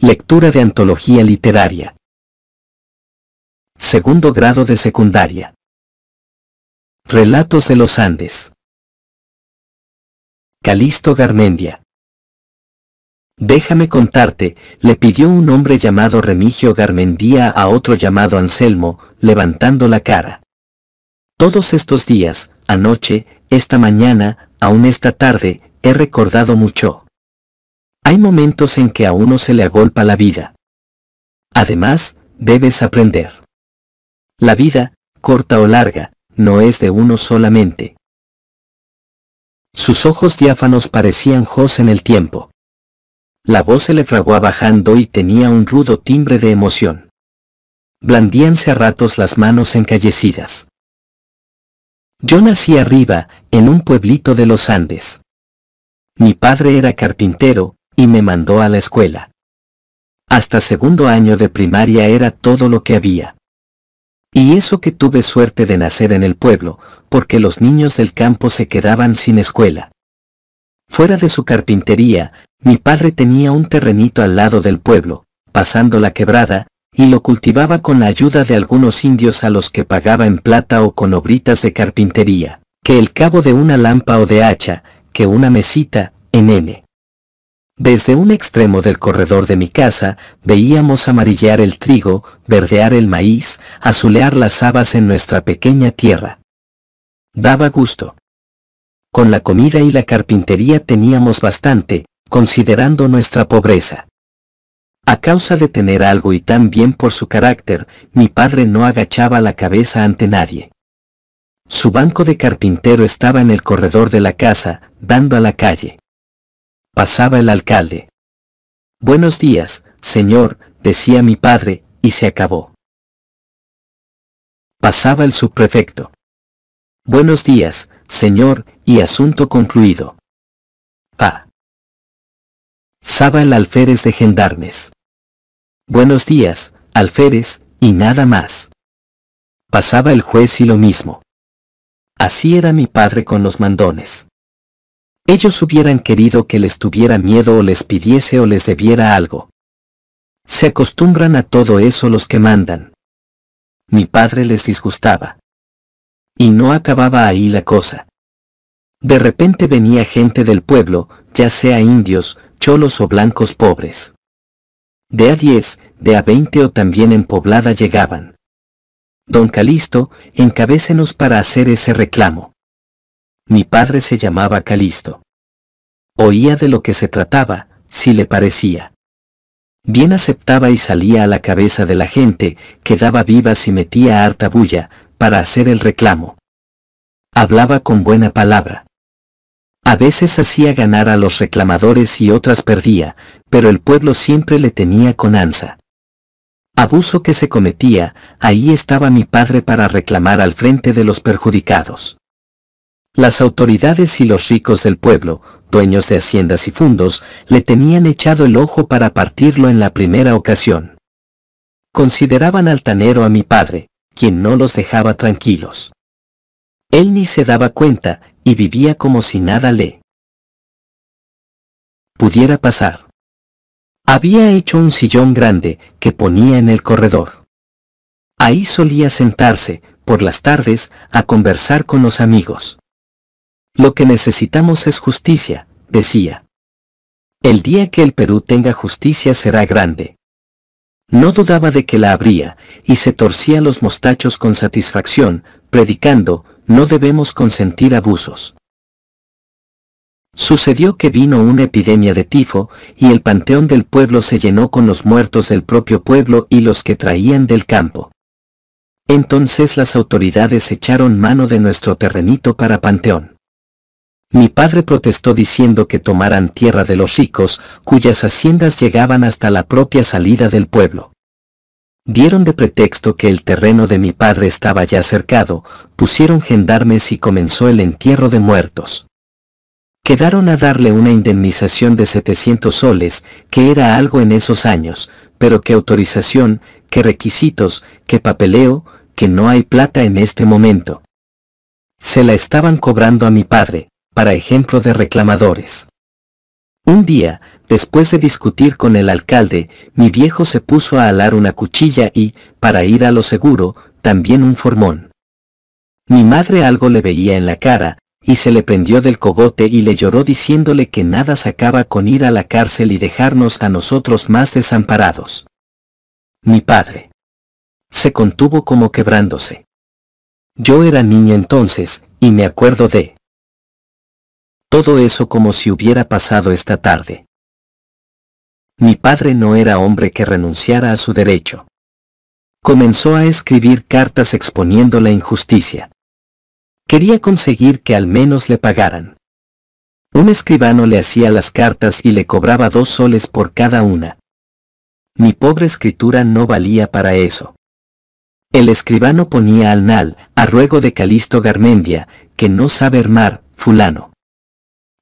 Lectura de antología literaria. Segundo grado de secundaria. Relatos de los Andes. Calisto Garmendia. Déjame contarte, le pidió un hombre llamado Remigio Garmendía a otro llamado Anselmo, levantando la cara. Todos estos días, anoche, esta mañana, aún esta tarde, he recordado mucho. Hay momentos en que a uno se le agolpa la vida. Además, debes aprender. La vida, corta o larga, no es de uno solamente. Sus ojos diáfanos parecían jos en el tiempo. La voz se le fraguaba bajando y tenía un rudo timbre de emoción. Blandíanse a ratos las manos encallecidas. Yo nací arriba, en un pueblito de los Andes. Mi padre era carpintero, y me mandó a la escuela. Hasta segundo año de primaria era todo lo que había. Y eso que tuve suerte de nacer en el pueblo, porque los niños del campo se quedaban sin escuela. Fuera de su carpintería, mi padre tenía un terrenito al lado del pueblo, pasando la quebrada, y lo cultivaba con la ayuda de algunos indios a los que pagaba en plata o con obritas de carpintería, que el cabo de una lámpara o de hacha, que una mesita, en N. Desde un extremo del corredor de mi casa veíamos amarillar el trigo, verdear el maíz, azulear las habas en nuestra pequeña tierra. Daba gusto. Con la comida y la carpintería teníamos bastante, considerando nuestra pobreza. A causa de tener algo y tan bien por su carácter, mi padre no agachaba la cabeza ante nadie. Su banco de carpintero estaba en el corredor de la casa, dando a la calle pasaba el alcalde. Buenos días, señor, decía mi padre, y se acabó. Pasaba el subprefecto. Buenos días, señor, y asunto concluido. Pa. Saba el alférez de gendarmes. Buenos días, alférez, y nada más. Pasaba el juez y lo mismo. Así era mi padre con los mandones. Ellos hubieran querido que les tuviera miedo o les pidiese o les debiera algo. Se acostumbran a todo eso los que mandan. Mi padre les disgustaba. Y no acababa ahí la cosa. De repente venía gente del pueblo, ya sea indios, cholos o blancos pobres. De a 10, de a 20 o también en poblada llegaban. Don Calisto, encabécenos para hacer ese reclamo. Mi padre se llamaba Calisto. Oía de lo que se trataba, si le parecía. Bien aceptaba y salía a la cabeza de la gente, quedaba viva si metía harta bulla, para hacer el reclamo. Hablaba con buena palabra. A veces hacía ganar a los reclamadores y otras perdía, pero el pueblo siempre le tenía con ansa. Abuso que se cometía, ahí estaba mi padre para reclamar al frente de los perjudicados. Las autoridades y los ricos del pueblo, dueños de haciendas y fundos, le tenían echado el ojo para partirlo en la primera ocasión. Consideraban altanero a mi padre, quien no los dejaba tranquilos. Él ni se daba cuenta, y vivía como si nada le pudiera pasar. Había hecho un sillón grande que ponía en el corredor. Ahí solía sentarse, por las tardes, a conversar con los amigos. Lo que necesitamos es justicia, decía. El día que el Perú tenga justicia será grande. No dudaba de que la habría, y se torcía los mostachos con satisfacción, predicando, no debemos consentir abusos. Sucedió que vino una epidemia de tifo, y el panteón del pueblo se llenó con los muertos del propio pueblo y los que traían del campo. Entonces las autoridades echaron mano de nuestro terrenito para panteón. Mi padre protestó diciendo que tomaran tierra de los ricos, cuyas haciendas llegaban hasta la propia salida del pueblo. Dieron de pretexto que el terreno de mi padre estaba ya cercado, pusieron gendarmes y comenzó el entierro de muertos. Quedaron a darle una indemnización de 700 soles, que era algo en esos años, pero qué autorización, qué requisitos, qué papeleo, que no hay plata en este momento. Se la estaban cobrando a mi padre, para ejemplo de reclamadores. Un día, después de discutir con el alcalde, mi viejo se puso a alar una cuchilla y, para ir a lo seguro, también un formón. Mi madre algo le veía en la cara, y se le prendió del cogote y le lloró diciéndole que nada sacaba con ir a la cárcel y dejarnos a nosotros más desamparados. Mi padre. Se contuvo como quebrándose. Yo era niño entonces, y me acuerdo de todo eso como si hubiera pasado esta tarde. Mi padre no era hombre que renunciara a su derecho. Comenzó a escribir cartas exponiendo la injusticia. Quería conseguir que al menos le pagaran. Un escribano le hacía las cartas y le cobraba dos soles por cada una. Mi pobre escritura no valía para eso. El escribano ponía al nal, a ruego de Calisto Garmendia, que no sabe armar, fulano.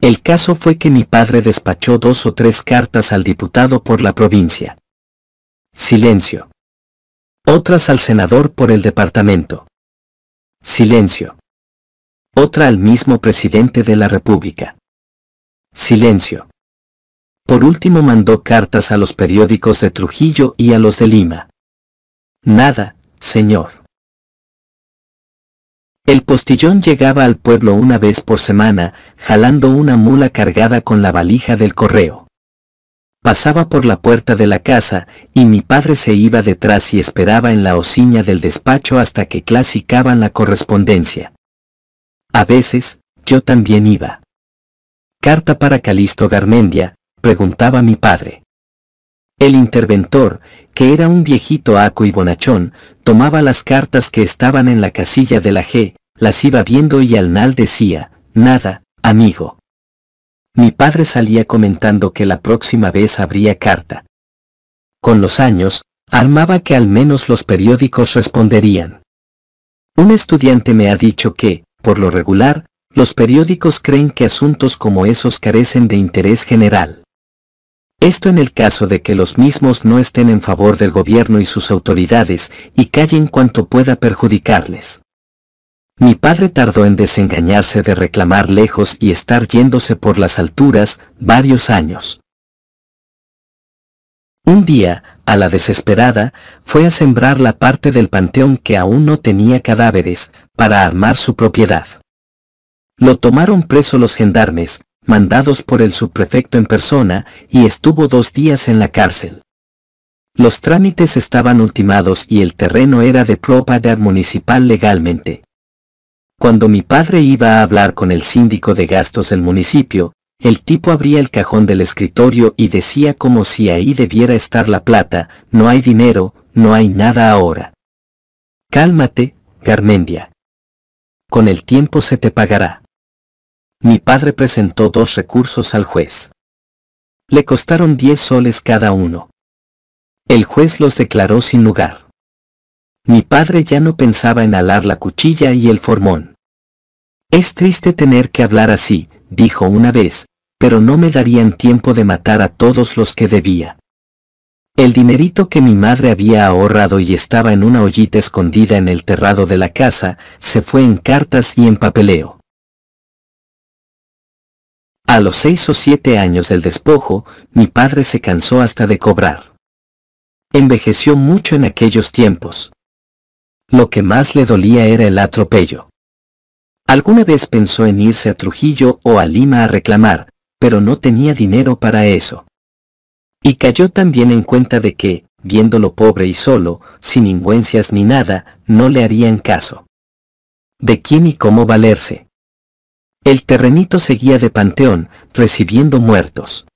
El caso fue que mi padre despachó dos o tres cartas al diputado por la provincia. Silencio. Otras al senador por el departamento. Silencio. Otra al mismo presidente de la República. Silencio. Por último mandó cartas a los periódicos de Trujillo y a los de Lima. Nada, señor. El postillón llegaba al pueblo una vez por semana, jalando una mula cargada con la valija del correo. Pasaba por la puerta de la casa, y mi padre se iba detrás y esperaba en la hociña del despacho hasta que clasicaban la correspondencia. A veces, yo también iba. Carta para Calisto Garmendia, preguntaba mi padre. El interventor, que era un viejito aco y bonachón, tomaba las cartas que estaban en la casilla de la G, las iba viendo y Alnal decía, nada, amigo. Mi padre salía comentando que la próxima vez habría carta. Con los años, armaba que al menos los periódicos responderían. Un estudiante me ha dicho que, por lo regular, los periódicos creen que asuntos como esos carecen de interés general. Esto en el caso de que los mismos no estén en favor del gobierno y sus autoridades y callen cuanto pueda perjudicarles. Mi padre tardó en desengañarse de reclamar lejos y estar yéndose por las alturas varios años. Un día, a la desesperada, fue a sembrar la parte del panteón que aún no tenía cadáveres, para armar su propiedad. Lo tomaron preso los gendarmes, mandados por el subprefecto en persona, y estuvo dos días en la cárcel. Los trámites estaban ultimados y el terreno era de propiedad municipal legalmente. Cuando mi padre iba a hablar con el síndico de gastos del municipio, el tipo abría el cajón del escritorio y decía como si ahí debiera estar la plata, no hay dinero, no hay nada ahora. Cálmate, Garmendia. Con el tiempo se te pagará. Mi padre presentó dos recursos al juez. Le costaron 10 soles cada uno. El juez los declaró sin lugar. Mi padre ya no pensaba en alar la cuchilla y el formón. Es triste tener que hablar así, dijo una vez, pero no me darían tiempo de matar a todos los que debía. El dinerito que mi madre había ahorrado y estaba en una ollita escondida en el terrado de la casa, se fue en cartas y en papeleo. A los seis o siete años del despojo, mi padre se cansó hasta de cobrar. Envejeció mucho en aquellos tiempos. Lo que más le dolía era el atropello. Alguna vez pensó en irse a Trujillo o a Lima a reclamar, pero no tenía dinero para eso. Y cayó también en cuenta de que, viéndolo pobre y solo, sin ingüencias ni nada, no le harían caso. ¿De quién y cómo valerse? El terrenito seguía de panteón, recibiendo muertos.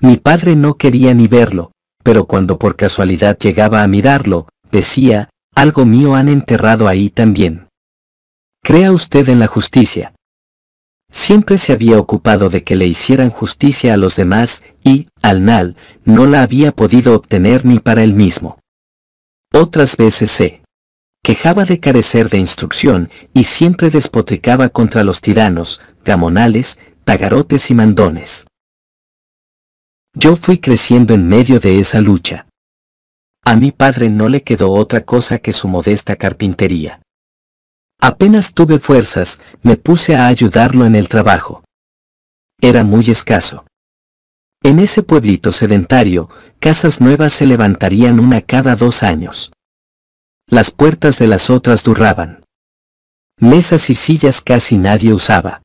Mi padre no quería ni verlo, pero cuando por casualidad llegaba a mirarlo, decía, algo mío han enterrado ahí también. Crea usted en la justicia. Siempre se había ocupado de que le hicieran justicia a los demás y, al Nal, no la había podido obtener ni para él mismo. Otras veces se quejaba de carecer de instrucción y siempre despotricaba contra los tiranos, gamonales, tagarotes y mandones. Yo fui creciendo en medio de esa lucha. A mi padre no le quedó otra cosa que su modesta carpintería. Apenas tuve fuerzas, me puse a ayudarlo en el trabajo. Era muy escaso. En ese pueblito sedentario, casas nuevas se levantarían una cada dos años. Las puertas de las otras durraban. Mesas y sillas casi nadie usaba.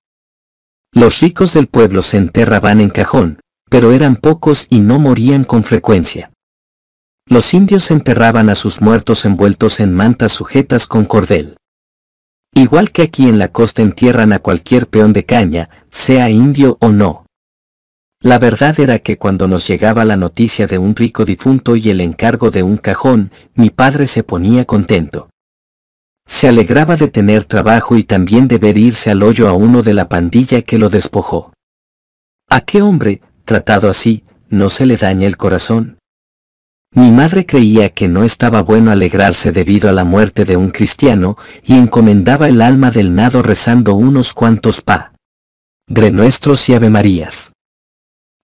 Los ricos del pueblo se enterraban en cajón, pero eran pocos y no morían con frecuencia. Los indios enterraban a sus muertos envueltos en mantas sujetas con cordel. Igual que aquí en la costa entierran a cualquier peón de caña, sea indio o no. La verdad era que cuando nos llegaba la noticia de un rico difunto y el encargo de un cajón, mi padre se ponía contento. Se alegraba de tener trabajo y también de ver irse al hoyo a uno de la pandilla que lo despojó. ¿A qué hombre, tratado así, no se le daña el corazón? Mi madre creía que no estaba bueno alegrarse debido a la muerte de un cristiano, y encomendaba el alma del nado rezando unos cuantos pa. De nuestros y Ave Marías.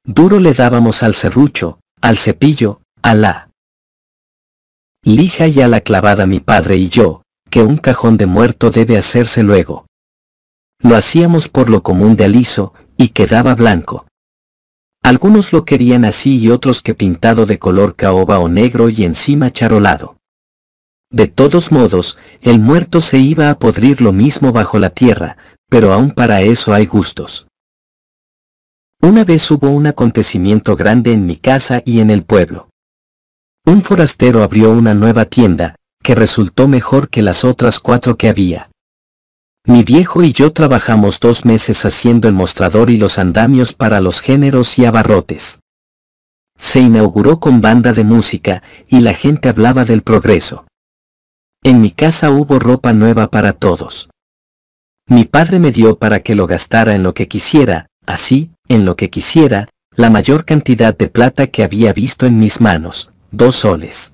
Duro le dábamos al serrucho, al cepillo, a la lija y a la clavada mi padre y yo, que un cajón de muerto debe hacerse luego. Lo hacíamos por lo común de aliso, y quedaba blanco. Algunos lo querían así y otros que pintado de color caoba o negro y encima charolado. De todos modos, el muerto se iba a podrir lo mismo bajo la tierra, pero aún para eso hay gustos. Una vez hubo un acontecimiento grande en mi casa y en el pueblo. Un forastero abrió una nueva tienda, que resultó mejor que las otras cuatro que había. Mi viejo y yo trabajamos dos meses haciendo el mostrador y los andamios para los géneros y abarrotes. Se inauguró con banda de música, y la gente hablaba del progreso. En mi casa hubo ropa nueva para todos. Mi padre me dio para que lo gastara en lo que quisiera, así, en lo que quisiera, la mayor cantidad de plata que había visto en mis manos, dos soles.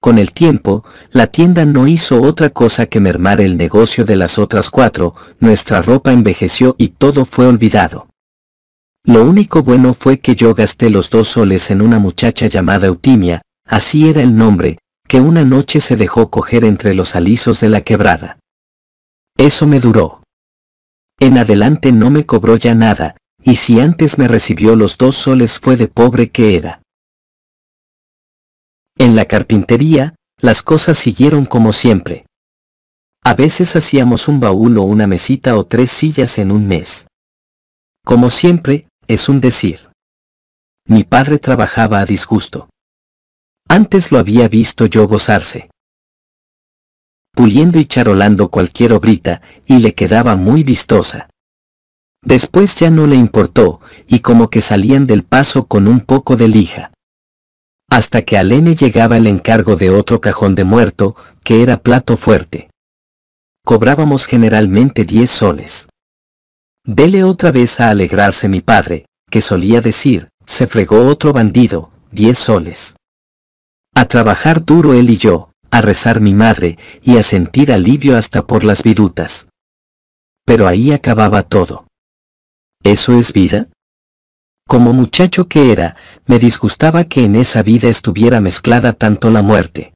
Con el tiempo, la tienda no hizo otra cosa que mermar el negocio de las otras cuatro, nuestra ropa envejeció y todo fue olvidado. Lo único bueno fue que yo gasté los dos soles en una muchacha llamada Eutimia, así era el nombre, que una noche se dejó coger entre los alisos de la quebrada. Eso me duró. En adelante no me cobró ya nada, y si antes me recibió los dos soles fue de pobre que era. En la carpintería, las cosas siguieron como siempre. A veces hacíamos un baúl o una mesita o tres sillas en un mes. Como siempre, es un decir. Mi padre trabajaba a disgusto. Antes lo había visto yo gozarse. Puliendo y charolando cualquier obrita, y le quedaba muy vistosa. Después ya no le importó, y como que salían del paso con un poco de lija hasta que a Lene llegaba el encargo de otro cajón de muerto, que era plato fuerte. Cobrábamos generalmente 10 soles. Dele otra vez a alegrarse mi padre, que solía decir, se fregó otro bandido, 10 soles. A trabajar duro él y yo, a rezar mi madre, y a sentir alivio hasta por las virutas. Pero ahí acababa todo. ¿Eso es vida? Como muchacho que era, me disgustaba que en esa vida estuviera mezclada tanto la muerte.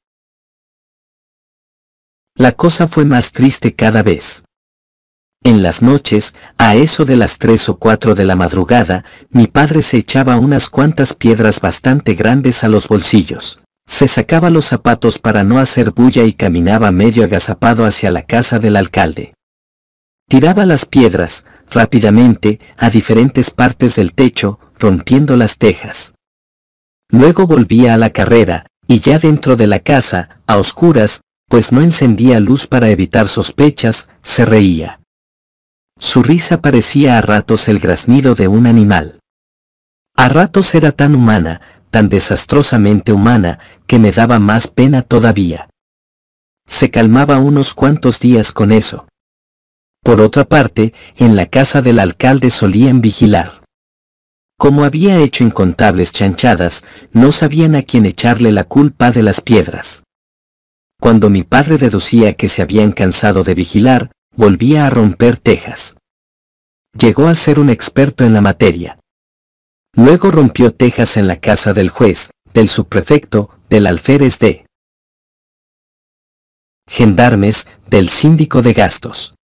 La cosa fue más triste cada vez. En las noches, a eso de las tres o cuatro de la madrugada, mi padre se echaba unas cuantas piedras bastante grandes a los bolsillos. Se sacaba los zapatos para no hacer bulla y caminaba medio agazapado hacia la casa del alcalde. Tiraba las piedras, rápidamente, a diferentes partes del techo, rompiendo las tejas. Luego volvía a la carrera, y ya dentro de la casa, a oscuras, pues no encendía luz para evitar sospechas, se reía. Su risa parecía a ratos el graznido de un animal. A ratos era tan humana, tan desastrosamente humana, que me daba más pena todavía. Se calmaba unos cuantos días con eso. Por otra parte, en la casa del alcalde solían vigilar. Como había hecho incontables chanchadas, no sabían a quién echarle la culpa de las piedras. Cuando mi padre deducía que se habían cansado de vigilar, volvía a romper tejas. Llegó a ser un experto en la materia. Luego rompió tejas en la casa del juez, del subprefecto, del alférez de gendarmes, del síndico de gastos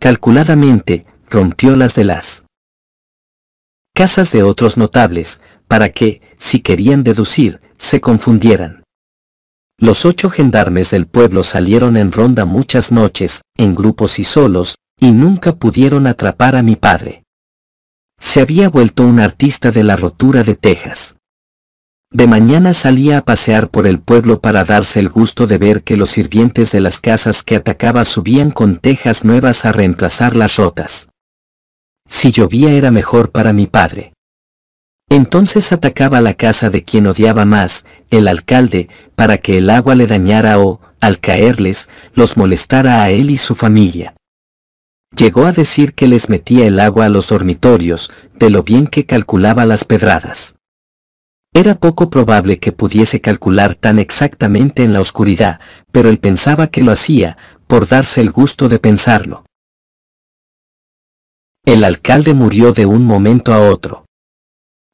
calculadamente, rompió las de las casas de otros notables, para que, si querían deducir, se confundieran. Los ocho gendarmes del pueblo salieron en ronda muchas noches, en grupos y solos, y nunca pudieron atrapar a mi padre. Se había vuelto un artista de la rotura de Texas. De mañana salía a pasear por el pueblo para darse el gusto de ver que los sirvientes de las casas que atacaba subían con tejas nuevas a reemplazar las rotas. Si llovía era mejor para mi padre. Entonces atacaba la casa de quien odiaba más, el alcalde, para que el agua le dañara o, al caerles, los molestara a él y su familia. Llegó a decir que les metía el agua a los dormitorios, de lo bien que calculaba las pedradas. Era poco probable que pudiese calcular tan exactamente en la oscuridad, pero él pensaba que lo hacía, por darse el gusto de pensarlo. El alcalde murió de un momento a otro.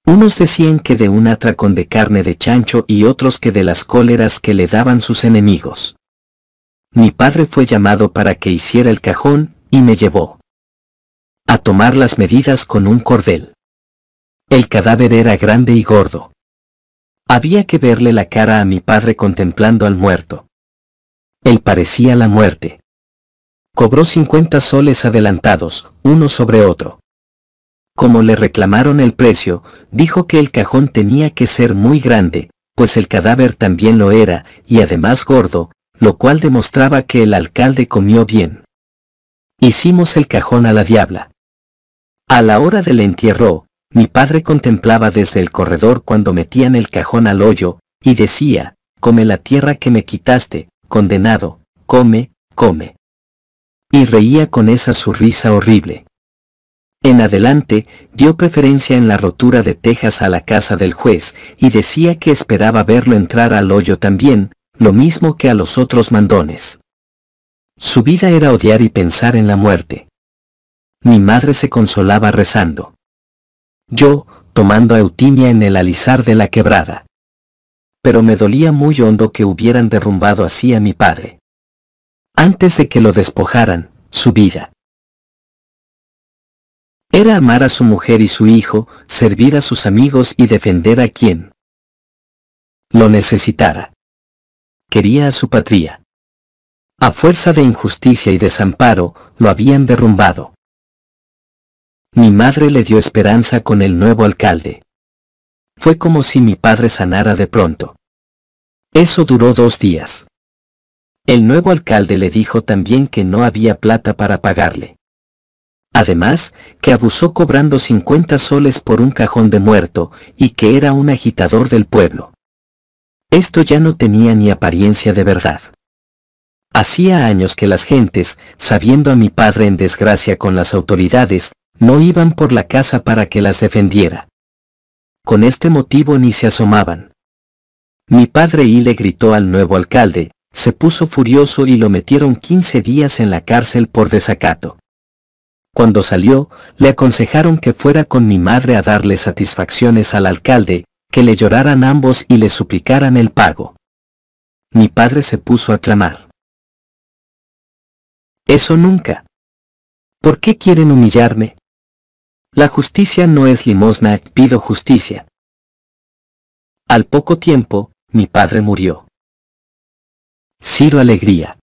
Unos decían que de un atracón de carne de chancho y otros que de las cóleras que le daban sus enemigos. Mi padre fue llamado para que hiciera el cajón, y me llevó. A tomar las medidas con un cordel. El cadáver era grande y gordo. Había que verle la cara a mi padre contemplando al muerto. Él parecía la muerte. Cobró 50 soles adelantados, uno sobre otro. Como le reclamaron el precio, dijo que el cajón tenía que ser muy grande, pues el cadáver también lo era, y además gordo, lo cual demostraba que el alcalde comió bien. Hicimos el cajón a la diabla. A la hora del entierro, mi padre contemplaba desde el corredor cuando metían el cajón al hoyo, y decía, come la tierra que me quitaste, condenado, come, come. Y reía con esa sonrisa horrible. En adelante, dio preferencia en la rotura de tejas a la casa del juez, y decía que esperaba verlo entrar al hoyo también, lo mismo que a los otros mandones. Su vida era odiar y pensar en la muerte. Mi madre se consolaba rezando yo, tomando a Eutinia en el alisar de la quebrada. Pero me dolía muy hondo que hubieran derrumbado así a mi padre. Antes de que lo despojaran, su vida. Era amar a su mujer y su hijo, servir a sus amigos y defender a quien lo necesitara. Quería a su patria. A fuerza de injusticia y desamparo, lo habían derrumbado. Mi madre le dio esperanza con el nuevo alcalde. Fue como si mi padre sanara de pronto. Eso duró dos días. El nuevo alcalde le dijo también que no había plata para pagarle. Además, que abusó cobrando 50 soles por un cajón de muerto, y que era un agitador del pueblo. Esto ya no tenía ni apariencia de verdad. Hacía años que las gentes, sabiendo a mi padre en desgracia con las autoridades, no iban por la casa para que las defendiera. Con este motivo ni se asomaban. Mi padre y le gritó al nuevo alcalde, se puso furioso y lo metieron 15 días en la cárcel por desacato. Cuando salió, le aconsejaron que fuera con mi madre a darle satisfacciones al alcalde, que le lloraran ambos y le suplicaran el pago. Mi padre se puso a clamar. Eso nunca. ¿Por qué quieren humillarme? La justicia no es limosna, pido justicia. Al poco tiempo, mi padre murió. Ciro Alegría.